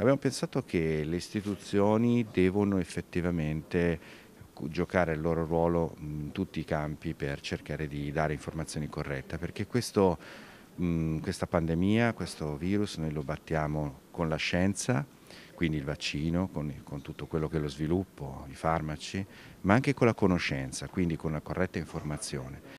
Abbiamo pensato che le istituzioni devono effettivamente giocare il loro ruolo in tutti i campi per cercare di dare informazioni corrette, perché questo, mm, questa pandemia, questo virus, noi lo battiamo con la scienza, quindi il vaccino, con, con, tutto quello che è lo sviluppo, i farmaci, ma anche con la conoscenza, quindi con la corretta informazione.